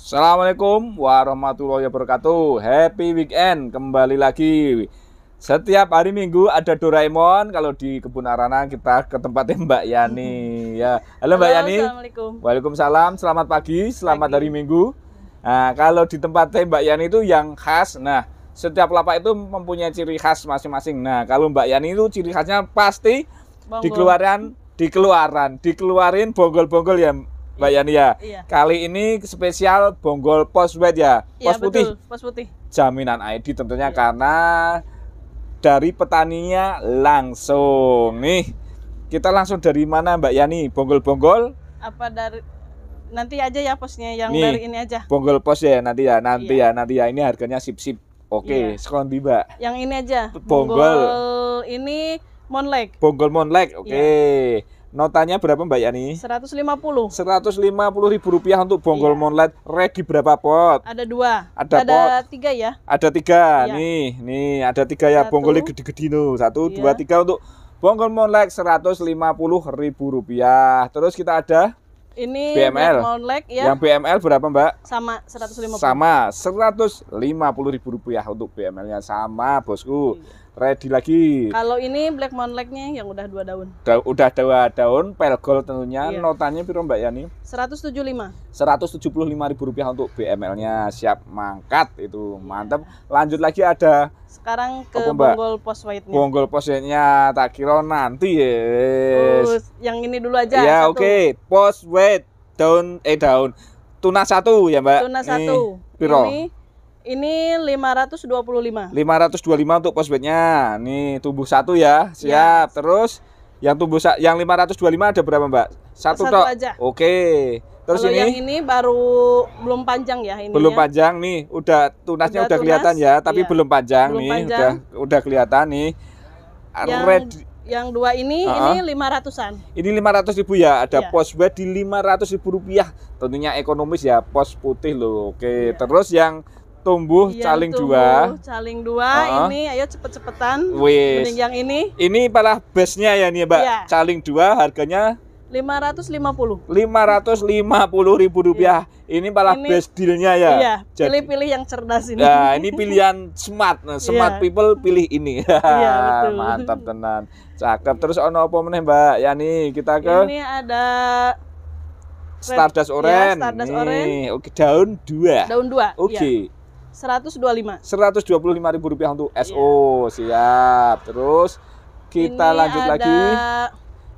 Assalamualaikum warahmatullahi wabarakatuh Happy weekend kembali lagi Setiap hari minggu ada Doraemon Kalau di Kebun Arana kita ke tempatnya Mbak Yani ya. Halo, Mbak Yani Assalamualaikum Waalaikumsalam Selamat pagi, selamat pagi. hari minggu Nah kalau di tempatnya Mbak Yani itu yang khas Nah setiap lapak itu mempunyai ciri khas masing-masing Nah kalau Mbak Yani itu ciri khasnya pasti Bonggol. dikeluaran dikeluaran dikeluarin bonggol-bonggol ya Mbak iya. Yani ya. Iya. Kali ini spesial bonggol pos wet ya. Pos iya, putih. Betul, pos putih. Jaminan ID tentunya iya. karena dari petaninya langsung. Nih, kita langsung dari mana Mbak Yani? Bonggol-bonggol? Apa dari nanti aja ya posnya yang Nih, dari ini aja. Bonggol pos ya nanti ya, nanti iya. ya, nanti ya. Ini harganya sip-sip. Oke, iya. sekolah tiba. Yang ini aja. Bonggol, bonggol ini Monlek. Bonggol Monlek. Oke. Iya. Notanya berapa Mbak Yani? 150. 150 ribu rupiah untuk bonggol iya. moonlight. Ready berapa pot? Ada dua. Ada, ada pot. tiga ya? Ada tiga. Iya. Nih, nih ada tiga ya bonggolnya gede-gede no. Satu, iya. dua, tiga untuk bonggol moonlight 150 ribu rupiah. Terus kita ada? Ini BML. Monlek, ya. Yang BML berapa Mbak? Sama 150. Sama 150 ribu rupiah untuk BML-nya sama bosku. Iya ready lagi. Kalau ini Black Mountain Lake-nya yang udah dua daun. Da udah dua daun, pelgol tentunya. Iya. Notanya piro Mbak Yani? puluh lima ribu rupiah untuk BML-nya. Siap mangkat itu. Iya. Lanjut lagi ada sekarang ke Apa, Bonggol Pos White-nya. Bonggol Pos White-nya tak kira nanti ya. Yes. yang ini dulu aja. Ya oke, okay. Pos White daun eh daun. Tuna satu ya Mbak. Tuna satu. Ini, piro? Ini ini 525. 525 untuk postbednya. Nih tubuh satu ya. Siap. Ya. Terus yang tubuh yang 525 ada berapa, Mbak? Satu, satu tok. Aja. Oke. Terus Kalau ini yang ini baru belum panjang ya ini. Belum panjang nih. Udah tunasnya udah, udah tunas, kelihatan ya, tapi iya. belum panjang belum nih. Panjang. Udah udah kelihatan nih. Yang, Red yang dua ini uh-huh. ini lima ratusan Ini lima ratus ribu ya. Ada yeah. pos bed di ratus ribu rupiah. Tentunya ekonomis ya, pos putih loh. Oke. Yeah. Terus yang tumbuh yang caling tumbuh, dua caling dua uh -huh. ini ayo cepet-cepetan mending yang ini ini malah bestnya ya nih mbak yeah. caling dua harganya 550 550 ribu rupiah yeah. ini malah ini, best dealnya ya iya, pilih-pilih yang cerdas ini nah ini pilihan smart nah, iya. smart yeah. people pilih ini yeah, betul. mantap tenan cakep terus ono apa meneh mbak ya nih kita ke ini ada Stardust ya, Orange. Ya, Stardust Orange. Oke, daun dua. Daun dua. Iya. Oke. Okay. 125. 125 ribu rupiah untuk SO. Iya. Siap. Terus kita Ini lanjut lagi.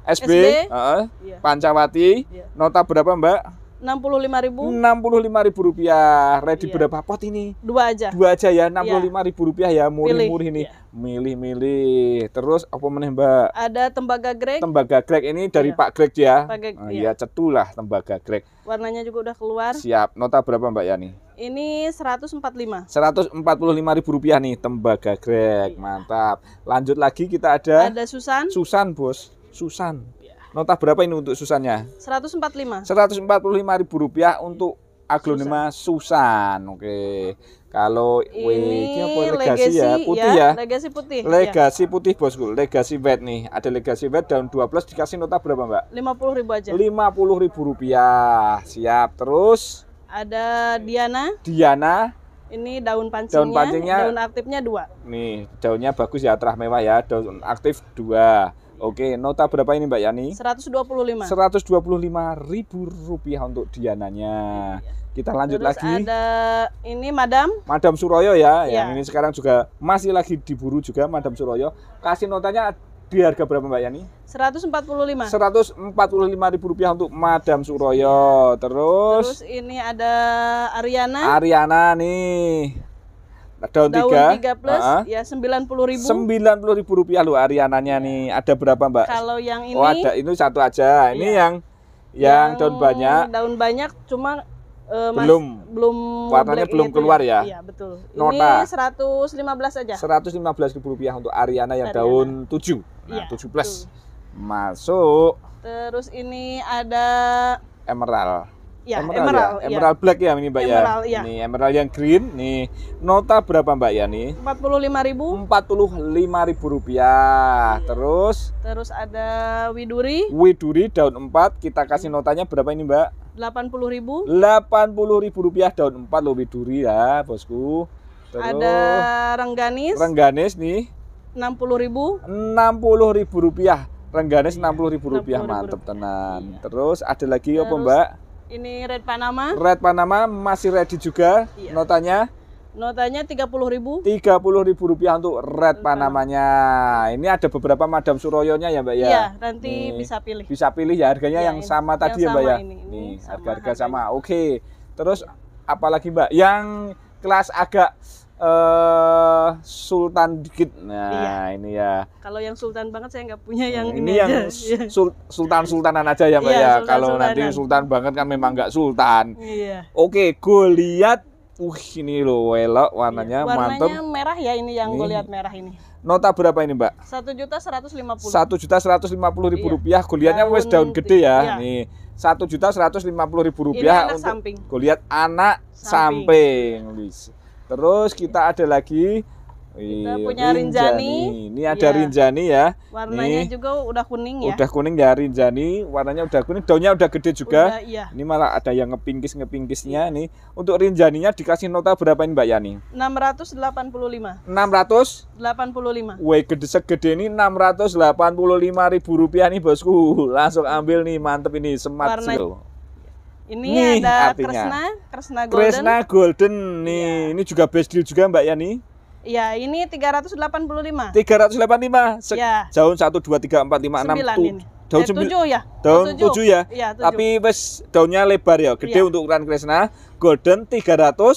SB, SB. Uh, yeah. Pancawati. Yeah. Nota berapa, Mbak? Enam puluh lima ribu? Enam puluh lima ribu rupiah. Ready iya. berapa pot ini? Dua aja. Dua aja ya, iya. Enam puluh lima ribu rupiah ya, murih-murih ini. Iya. Milih-milih. Terus apa meneh Mbak? Ada tembaga Greg. Tembaga Greg ini dari iya. Pak Greg ya. Pak ah, iya. Ya cetulah tembaga Greg. Warnanya juga udah keluar. Siap. Nota berapa Mbak Yani? Ini 145. 145 ribu rupiah nih tembaga Greg. Iya. Mantap. Lanjut lagi kita ada. Ada Susan. Susan bos. Susan. Nota berapa ini untuk Susannya? 145. 145 ribu rupiah untuk aglonema Susan. Susan. Oke. Kalau ini apa, legasi, ya? legasi ya? ya putih ya, ya. Legasi putih. Iya. Legasi putih bosku, legasi wet nih. Ada legasi wet daun 12 dikasih nota berapa, Mbak? 50 ribu aja. 50 ribu rupiah. Siap. Terus ada Diana. Diana. Ini daun pancingnya, daun, pancingnya, daun aktifnya dua. Nih, daunnya bagus ya, terah mewah ya. Daun aktif dua Oke, nota berapa ini Mbak Yani? 125. 125 ribu rupiah untuk Diananya. Kita lanjut Terus lagi. ada ini Madam. Madam Suroyo ya, iya. yang ini sekarang juga masih lagi diburu juga Madam Suroyo. Kasih notanya di harga berapa Mbak Yani? 145. 145 ribu rupiah untuk Madam Suroyo. Iya. Terus Terus ini ada Ariana. Ariana nih. Nah, daun, tiga 3, 3 plus uh -huh. ya puluh ribu puluh ribu rupiah lo Ariananya ya. nih ada berapa mbak? Kalau yang oh, ini oh ada ini satu aja ini iya. yang, yang yang daun banyak daun banyak cuma eh, belum belum warnanya belum keluar ya. ya. Iya betul. Nota ini 115 aja. belas ribu rupiah untuk Ariana yang Ariana. daun tujuh nah, ya, plus betul. masuk. Terus ini ada emerald Ya, emerald, emerald, ya? ya? emerald black ya ini Mbak ya? emerald, ya. ya. Ini emerald yang green nih. Nota berapa Mbak ya nih? empat empat puluh puluh lima ribu lima ribu rupiah. Terus Terus ada widuri. Widuri daun empat, kita kasih notanya berapa ini Mbak? delapan delapan puluh ribu puluh ribu rupiah daun empat loh widuri ya, Bosku. Terus ada rengganis. Rengganis nih. enam enam puluh ribu puluh ribu rupiah. Rengganis iya, enam puluh ribu rupiah mantep tenan. Iya. Terus ada lagi apa mbak? Ini red Panama. Red Panama masih ready juga iya. notanya. Notanya puluh ribu. puluh ribu rupiah untuk red panamanya. Ini ada beberapa Madam Suroyonya ya Mbak ya? Iya, nanti nih, bisa pilih. Bisa pilih ya harganya ya, yang ini, sama tadi yang ya Mbak ya? Ini, harga-harga sama. Harga sama. Oke. Terus apalagi Mbak yang kelas agak uh, Sultan dikit. Nah, iya. ini ya. Kalau yang Sultan banget saya nggak punya yang ini, ini yang aja. Iya. Sultan Sultanan aja ya Mbak iya, ya. Kalau nanti Sultan banget kan memang nggak Sultan. Iya. Oke, gue lihat, Uh, ini loh welok warnanya, iya. warnanya mantap. Warnanya merah ya ini yang gue lihat merah ini. Nota berapa ini Mbak? Satu juta seratus lima puluh. Satu juta seratus lima puluh ribu iya. rupiah. Goliatnya wes daun gede ya. Iya. Nih satu juta seratus lima puluh ribu rupiah ini anak untuk samping. Goliat anak samping. samping. Terus kita ada lagi kita punya Rinjani. Rinjani. Ini ada ya. Rinjani ya. Warnanya ini, juga udah kuning ya. Udah kuning ya Rinjani, warnanya udah kuning, daunnya udah gede juga. Udah, iya. Ini malah ada yang ngepingkis-ngepingkisnya nih. Untuk Rinjaninya dikasih nota berapa ini Mbak Yani? 685. 685. Wih, gede segede ini 685 ribu rupiah nih bosku. Langsung ambil nih, mantep ini, smart Warna... Ini nih, ada artinya. Kresna, Kresna Golden. Kresna Golden nih. Ya. Ini juga best deal juga Mbak Yani. Iya, ini 385. 385. Se ya. Daun 1 2 3 4 5 6 7 daun eh, 7 ya. Daun 7, 7 ya. ya 7. Tapi wes daunnya lebar ya, gede ya. untuk ukuran Kresna Golden 385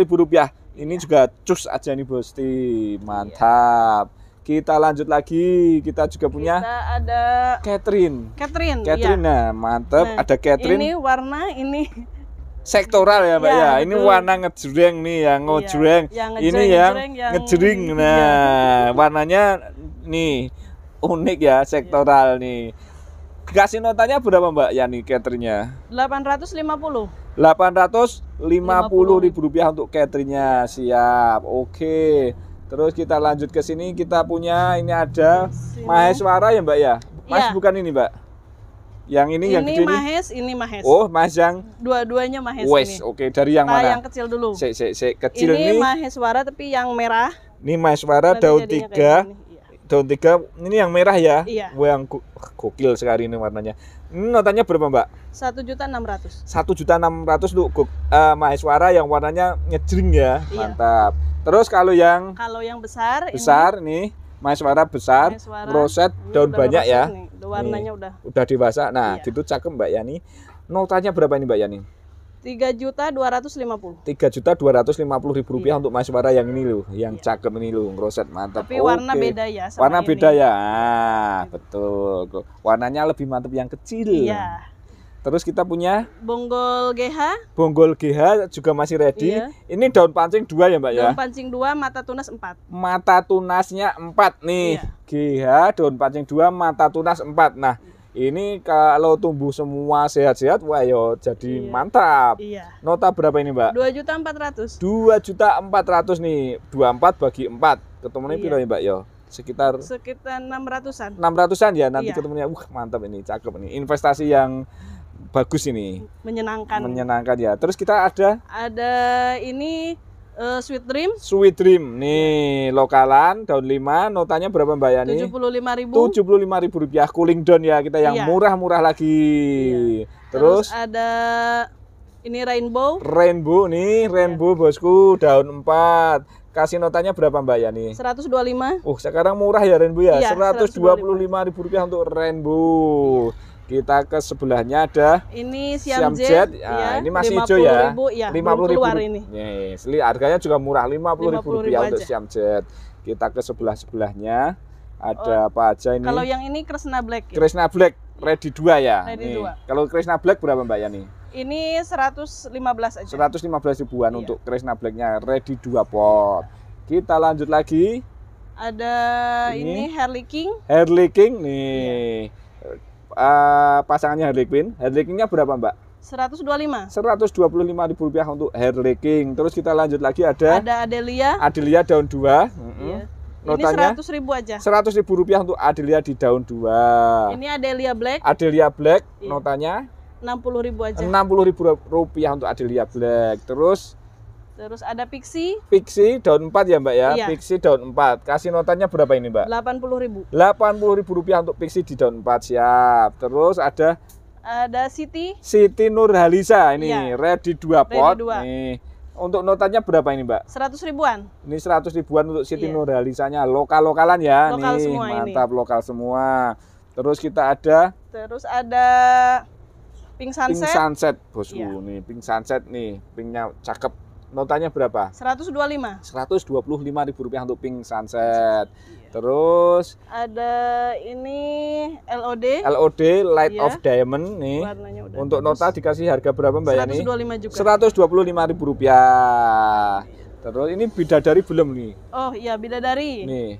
ribu rupiah. Ini ya. juga cus aja nih Bosti. Mantap. Ya. Kita lanjut lagi. Kita juga punya kita ada Catherine. Catherine. Iya. Catherine. Ya. Nah, mantep. Nah, ada Catherine. Ini warna ini sektoral ya mbak ya, ya. ini warna ngejreng nih ya ngejreng ya, ini ngejreng, yang ngejreng iya. nah ya. warnanya nih unik ya sektoral ya. nih kasih notanya berapa mbak Yani ratus 850 850 ribu rupiah untuk Catherine nya. siap oke Terus kita lanjut ke sini kita punya ini ada Maheswara ya Mbak ya? Mas ya. bukan ini Mbak. Yang ini, ini yang kecil Mahes, ini. ini Mahes. Oh, Mahes yang dua-duanya Mahes Wes, oke. Dari yang nah, mana? yang kecil dulu. Sek sek sek kecil ini. Ini Maheswara tapi yang merah. Ini Maheswara daun tiga. Iya. Daun tiga ini yang merah ya. Iya. yang gokil sekali ini warnanya. Notanya berapa mbak? Satu juta enam ratus. Satu juta enam ratus untuk uh, eh, maheswara yang warnanya ngejring ya, iya. mantap. Terus kalau yang kalau yang besar, besar ini, nih Maheswara besar, Maheswara, roset daun banyak ya. Nih, warnanya nih, udah udah dewasa. Nah, iya. itu cakep Mbak Yani. Notanya berapa ini Mbak Yani? tiga juta dua ratus lima puluh tiga juta dua ratus lima puluh ribu rupiah iya. untuk Mas yang ini loh yang iya. cakep ini loh ngeroset mantap tapi warna beda ya sama warna ini. beda ya ah, betul warnanya lebih mantap yang kecil iya terus kita punya bonggol GH bonggol GH juga masih ready iya. ini daun pancing dua ya mbak daun ya daun pancing dua mata tunas empat mata tunasnya empat nih iya. GH daun pancing dua mata tunas empat nah ini kalau tumbuh semua sehat-sehat, wah yo jadi iya. mantap. Iya. Nota berapa ini, Mbak? Dua juta empat ratus. Dua juta empat ratus nih, dua empat bagi empat. ketemu nih iya. nih Mbak yo? Sekitar sekitar enam ratusan. Enam ratusan ya nanti iya. ketemunya. Wah mantap ini, cakep ini. Investasi yang bagus ini. Menyenangkan. Menyenangkan ya. Terus kita ada? Ada ini Uh, Sweet Dream. Sweet Dream. Nih, iya. lokalan daun lima, notanya berapa Mbak Yani? 75.000. 75.000 rupiah cooling down ya, kita yang iya. murah-murah iya. lagi. Iya. Terus, Terus ada ini rainbow. Rainbow nih, iya. rainbow iya. bosku, daun empat, kasih notanya berapa Mbak Yani? 125. Uh, sekarang murah ya Rainbow ya. Iya, 125 ribu rupiah untuk Rainbow. Iya. Kita ke sebelahnya ada ini Siam, Siam Jet. Jet. Ah, ya, ini masih hijau ya. Ribu, ya. 50 ribu. ini. Yes, harganya juga murah, lima puluh ribu rupiah untuk Siam Jet. Kita ke sebelah-sebelahnya ada oh, apa aja ini? Kalau yang ini Kresna Black. Ya? Kresna Black iya. ready dua ya. Ready nih. 2. Kalau Kresna Black berapa Mbak Yani? Ini seratus lima 115 aja. belas ribuan iya. untuk Kresna Blacknya ready dua pot. Kita lanjut lagi ada ini, ini Harley King. Harley King nih. Iya uh, pasangannya Harley Quinn. Harley Quinn-nya berapa, Mbak? 125. 125 ribu rupiah untuk Harley King. Terus kita lanjut lagi ada ada Adelia. Adelia daun dua Iya. Notanya, Ini 100 ribu aja. seratus ribu rupiah untuk Adelia di daun dua Ini Adelia Black. Adelia Black iya. notanya puluh ribu aja. enam puluh ribu rupiah untuk Adelia Black. Terus Terus ada Pixi. Pixi daun 4 ya, Mbak ya. Iya. Pixi daun 4. Kasih notanya berapa ini, Mbak? 80.000. 80.000 rupiah untuk Pixi di daun 4. Siap. Terus ada ada Siti. Siti Nurhalisa ini iya. red 2 pot. dua. Nih. Untuk notanya berapa ini, Mbak? 100 ribuan. Ini 100 ribuan untuk Siti iya. Nurhalisanya. Lokal-lokalan ya. Lokal nih, semua mantap ini. lokal semua. Terus kita ada Terus ada Pink Sunset. Pink Sunset, Bosku. Iya. Nih, Pink Sunset nih, pinknya cakep notanya berapa? 125. 125 ribu rupiah untuk Pink Sunset. Iya. Terus ada ini LOD. LOD Light iya. of Diamond nih. udah untuk bagus. nota dikasih harga berapa Mbak Yani? 125 Yani? juga. 125 ribu rupiah. Terus ini beda dari belum nih? Oh iya beda dari. Nih.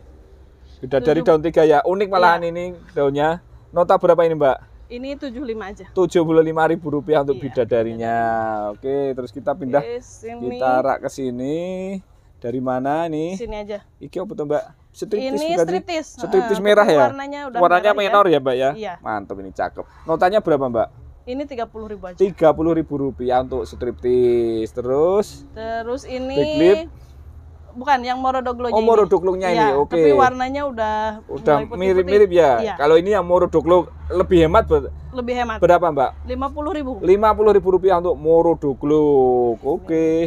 beda dari daun tiga ya. Unik malahan iya. ini daunnya. Nota berapa ini Mbak? Ini tujuh lima aja. Tujuh lima ribu rupiah untuk iya, bidadarinya. Iya. Oke, terus kita pindah Oke, kita rak ke sini. Dari mana nih? Sini aja. Iki apa tuh, Mbak? Striptis ini striptis. Striptis eh, merah ya? Warnanya udah Warnanya merah, menor ya. ya, Mbak ya? Iya. Mantap ini cakep. Notanya berapa, Mbak? Ini tiga puluh ribu aja. Tiga puluh ribu rupiah untuk striptis. Terus? Terus ini. Big bukan yang Morodoglo Oh, morodoglo ini. ini. Ya, Oke. Okay. Tapi warnanya udah udah mirip-mirip ya. ya. Kalau ini yang Morodoglo lebih hemat ber... lebih hemat. Berapa, Mbak? Lima puluh ribu. Lima puluh ribu rupiah untuk Morodoglo. Oke. Okay.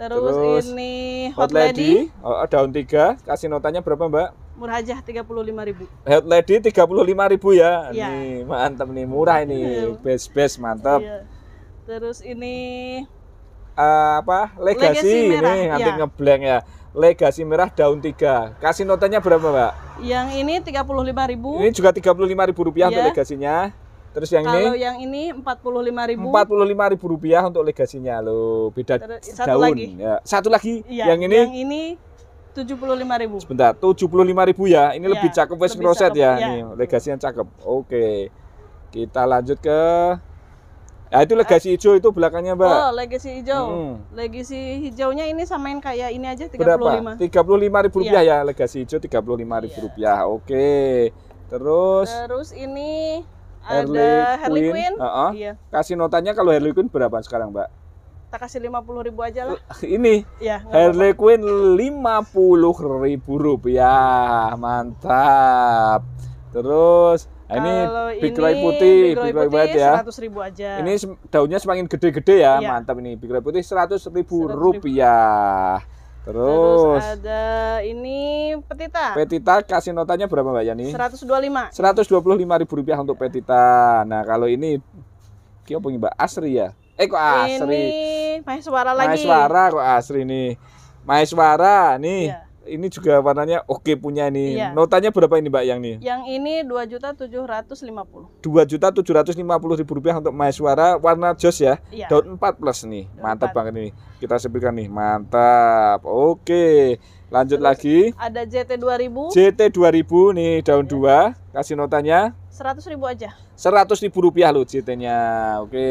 Terus, Terus ini Hot, Lady. Lady. Oh, oh daun 3. Kasih notanya berapa, Mbak? Murah aja ribu Hot Lady tiga puluh 35.000 ya. ya. Nih, mantap nih, murah ini. Iya. Best-best mantap. Ya. Terus ini uh, apa legasi, ini iya. merah, nanti ya. ngeblank ya legasi merah daun tiga kasih notanya berapa mbak yang ini tiga puluh lima ribu ini juga tiga puluh lima ribu rupiah ya. untuk iya. legasinya terus yang kalau ini yang ini empat puluh lima ribu empat puluh lima ribu rupiah untuk legasinya lo beda satu daun lagi. Ya. satu lagi ya, yang ini yang ini tujuh puluh lima ribu sebentar tujuh puluh lima ribu ya ini ya, lebih iya, cakep wes roset ya, ya. Nih, legasi yang cakep oke kita lanjut ke Nah, itu legasi eh. hijau itu belakangnya, Mbak. Oh, legasi hijau. Hmm. Legasi hijaunya ini samain kayak ini aja 35. Berapa? rp ribu iya. rupiah ya, legasi hijau rp ribu iya. rupiah. Oke. Terus Terus ini Harley ada Harley Quinn. Uh -uh. Iya. Kasih notanya kalau Harley Quinn berapa sekarang, Mbak? Kita kasih puluh ribu aja lah. ini. Ya, Harley quinn lima puluh ribu rupiah. Mantap. Terus Nah, ini bikrai putih, bigray banget ya. Seratus ribu aja. Ini daunnya semakin gede-gede ya, iya. mantap ini. bikrai putih seratus ribu, ribu rupiah. Terus, Terus ada ini petita. Petita kasih notanya berapa Mbak Yani? Seratus Seratus dua dua lima. puluh lima ribu rupiah untuk iya. petita. Nah kalau ini, kyo punya Mbak Asri ya? Eh kok Asri? Ini Maeswara lagi. Maeswara kok Asri nih. Maeswara nih. Iya ini juga warnanya oke punya ini. Iya. Notanya berapa ini Mbak yang ini? Yang ini dua juta tujuh ratus lima puluh. Dua juta tujuh ratus lima puluh ribu rupiah untuk suara warna jos ya. Iya. Daun empat plus nih, mantap banget ini. Kita sebutkan nih, mantap. Oke, lanjut Terus lagi. Ada JT 2000 JT ribu nih daun iya. 2 kasih notanya seratus ribu aja seratus ribu rupiah lo JT-nya oke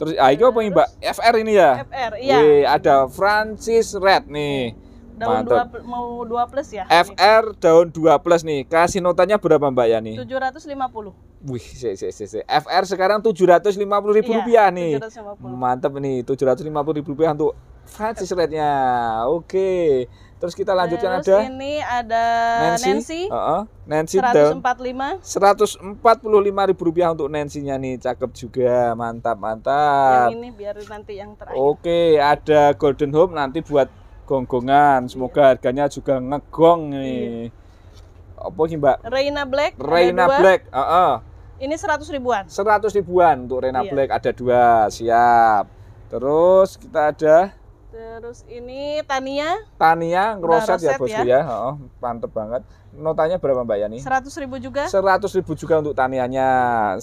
terus ah, bang apa ini, mbak FR ini ya FR iya Wih, ada Francis Red nih daun Mantap. 2 mau 2 plus ya. FR ini. daun 2 plus nih. Kasih notanya berapa Mbak Yani? 750. Wih, si, si, si, si. FR sekarang tujuh ratus lima iya, rupiah iya, nih. 750. Mantap nih, tujuh ratus ribu rupiah untuk Francis rate-nya. Oke. Terus kita lanjutkan Terus ada ini ada Nancy. Nancy. Uh -uh. Nancy 145. 145 ribu rupiah untuk Nancy-nya nih, cakep juga. Mantap, mantap. Yang ini biar nanti yang terakhir. Oke, ada Golden Home nanti buat gonggongan. Semoga harganya juga ngegong nih. Iya. Apa sih Mbak? Reina Black. Reina Black. Uh -uh. Ini seratus ribuan. Seratus ribuan untuk Reina iya. Black ada dua, siap. Terus kita ada Terus ini Tania. Tania ngeroset ya bosku ya. ya. Oh, mantep banget. Notanya berapa Mbak Yani? Seratus ribu juga. Seratus ribu juga untuk Tanianya.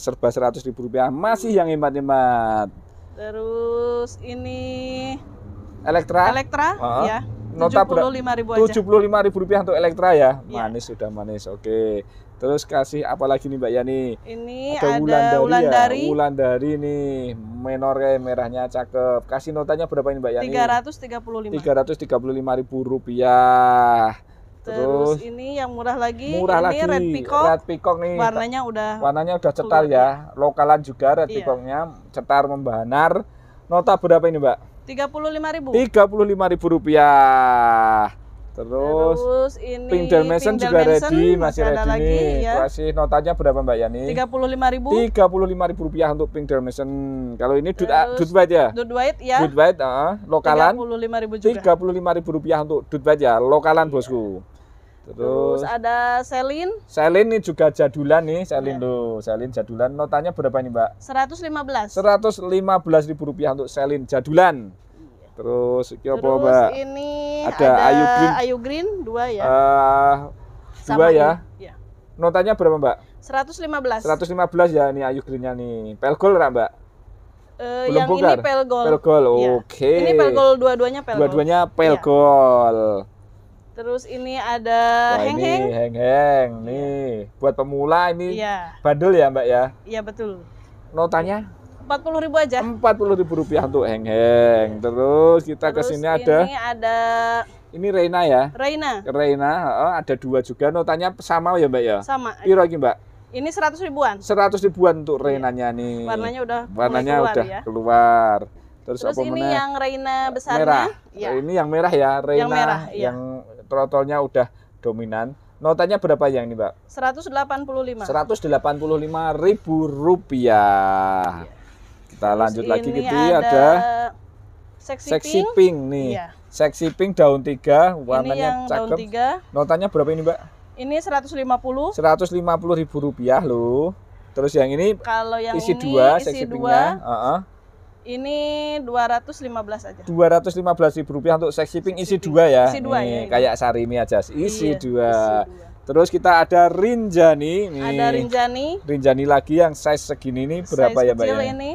Serba seratus ribu rupiah. Masih yang hemat-hemat. Terus ini Elektra. Elektra, uh-huh. ya. Nota lima ribu tujuh puluh lima ribu rupiah untuk Elektra ya. Iya. Manis ya. sudah manis, oke. Okay. Terus kasih apa lagi nih Mbak Yani? Ini ada, ada Wulandari, Wulandari. Ya. Wulandari nih, menor kayak merahnya cakep. Kasih notanya berapa ini Mbak Yani? tiga ratus tiga puluh lima Tiga tiga ratus puluh lima ribu rupiah. Terus, Terus ini yang murah lagi murah ini lagi. red peacock. Red peacock nih. Warnanya udah warnanya udah cetar ya. Lokalan juga red iya. peacocknya cetar membanar. Nota berapa ini, Mbak? tiga puluh lima ribu rupiah. Terus, Terus ini Pink Dalmatian juga Manson, ready, masih, masih ready lagi, nih. Ya. Kasih notanya berapa Mbak Yani? tiga tiga puluh puluh lima ribu lima ribu rupiah untuk Pink Dalmatian. Kalau ini Dud Dud White ya? Dud White ya. Dud White, uh, lokalan. ribu juga. ribu rupiah untuk Dud White ya, lokalan bosku Bosku. Terus, Terus ada Selin. Selin ini juga jadulan nih, Selin yeah. loh. Selin jadulan. Notanya berapa nih, Mbak? 115. 115.000 rupiah untuk Selin jadulan. Terus, iya. Terus iki apa, Mbak? ini ada, ada Ayu Green. Ayu Green dua ya. Uh, dua Sama ya. Ini. Iya. Notanya berapa, Mbak? 115. 115 ya nih Ayu Greennya nih. Pelgol enggak, Mbak? Uh, yang bugar. ini pelgol. Pelgol. Iya. Oke. Okay. Ini pelgol dua-duanya pelgol. Dua-duanya pelgol. Yeah. Terus ini ada heng-heng. Ini heng-heng iya. nih. Buat pemula ini iya. bandel ya, Mbak ya? Iya, betul. Notanya? empat puluh ribu aja. Empat puluh ribu rupiah untuk heng-heng. Iya. Terus kita ke sini ada. Ini ada. Ini Reina ya. Reina. Reina, oh, ada dua juga. Notanya sama ya mbak ya. Sama. Piro lagi mbak. Ini seratus ribuan. Seratus ribuan untuk iya. Reinanya nih. Warnanya udah. Warnanya keluar, udah ya. keluar. Terus, Terus apa ini mana? yang Reina besarnya? Merah. Ya. Ini yang merah ya, Reina iya. yang, merah, ya. yang trotolnya udah dominan. Notanya berapa yang ini, Mbak? 185. 185 ribu rupiah. Ya. Kita Terus lanjut lagi gitu ada, ada seksi, seksi pink. pink nih. Ya. Seksi pink daun 3, warnanya ini yang cakep. Daun 3. Notanya berapa ini, Mbak? Ini 150. 150 ribu rupiah loh. Terus yang ini Kalau yang isi ini dua, isi seksi dua. pinknya. Uh -uh ini 215 aja. 215 ribu rupiah untuk sex shipping isi dua ya. Isi dua ya. Kayak sarimi aja iya, isi dua. Terus kita ada Rinjani nih. Ada Rinjani. Rinjani lagi yang size segini nih berapa size ya, Mbak? Kecil ya? ini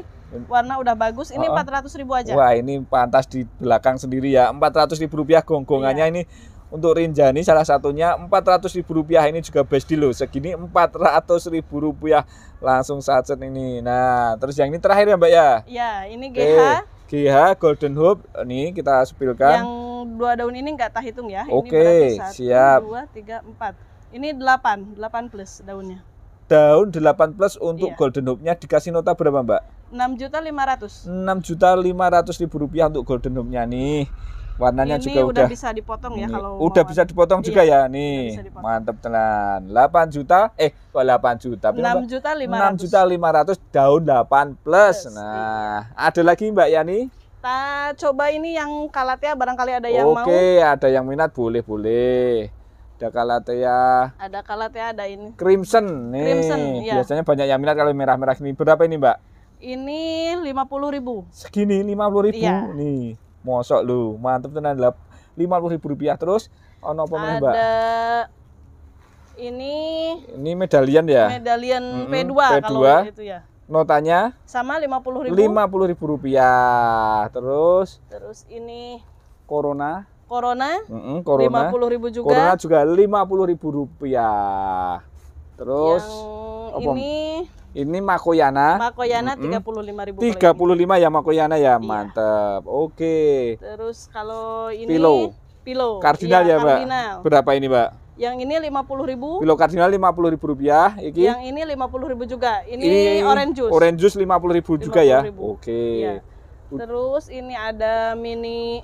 warna udah bagus ini empat uh ratus ribu aja wah ini pantas di belakang sendiri ya empat ratus ribu rupiah gonggongannya iya. ini untuk Rinjani salah satunya Rp400.000 ini juga best deal loh. Segini Rp400.000 langsung sachet ini. Nah, terus yang ini terakhir ya, Mbak ya? Ya, ini GH. okay. GH Golden Hope ini kita sepilkan. Yang dua daun ini enggak tak hitung ya. Oke, okay. siap. Dua, tiga, empat. Ini delapan, delapan plus daunnya. Daun delapan plus untuk iya. Golden Hope-nya dikasih nota berapa, Mbak? Enam juta lima ratus. Enam juta lima ratus ribu rupiah untuk Golden Hope-nya nih warnanya ini juga udah, udah bisa dipotong ya kalau udah bisa dipotong iya, juga ya nih mantep telan 8 juta eh kok 8 juta 6 juta 500 6 juta 500 daun 8 plus, yes, nah iya. ada lagi Mbak Yani kita coba ini yang kalatea barangkali ada yang Oke, mau. Oke, ada yang minat boleh boleh. Ada kalatea. Ada kalatea, ada ini. Crimson nih. Crimson, biasanya Biasanya banyak yang minat kalau merah-merah ini. Berapa ini, Mbak? Ini 50.000. Segini 50.000 iya. nih mosok lu mantep tenan lah lima puluh ribu rupiah terus ono apa ada mbak? ini ini medalian ya medalian mm -hmm, p dua kalau itu ya notanya sama lima puluh ribu lima puluh ribu rupiah terus terus ini corona corona lima mm puluh ribu juga corona juga lima puluh ribu rupiah Terus yang ini ini Makoyana. Makoyana tiga puluh lima ribu. Tiga puluh lima ya Makoyana ya, iya. mantap. Oke. Terus kalau ini Pilo. Pilo. Kardinal iya, ya, Mbak. Berapa ini Mbak? Yang ini lima puluh ribu. Pilo kardinal lima puluh ribu rupiah. Iki. Yang ini lima puluh ribu juga. Ini, ini orange juice. Orange juice lima puluh ribu juga 50 ya. Oke. Iya. Terus ini ada mini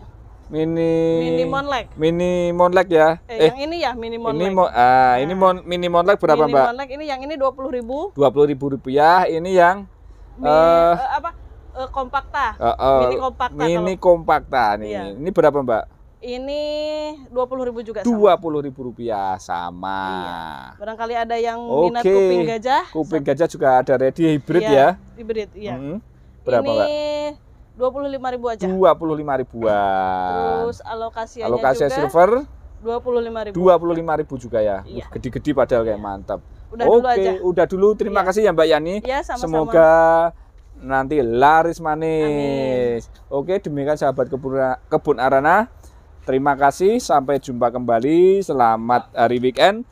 mini mini monlek mini monlek ya eh, eh yang ini ya mini monlek ini mo, ah nah. ini mon, mini monlek berapa mini mbak monlek ini yang ini dua puluh ribu dua puluh ribu rupiah ini yang mini, uh, eh, eh, apa uh, kompakta uh, uh, mini kompakta mini kalau, kompakta nih iya. ini berapa mbak ini dua puluh ribu juga dua puluh ribu rupiah sama iya. barangkali ada yang okay. minat kuping gajah kuping gajah juga ada ready hybrid iya, ya hybrid iya hmm. berapa ini, mbak 25 ribu aja. 25 ribuan. Terus alokasinya Alokasi juga silver 25 ribu. 25 ribu juga ya. gede gede pada padahal kayak iya. mantap. Udah Oke, dulu aja. udah dulu. Terima iya. kasih ya Mbak Yani. Iya, sama-sama. Semoga nanti laris manis. Amin. Oke, demikian sahabat kebun, kebun Arana. Terima kasih, sampai jumpa kembali. Selamat hari weekend.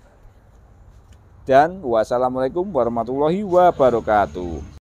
Dan wassalamualaikum warahmatullahi wabarakatuh.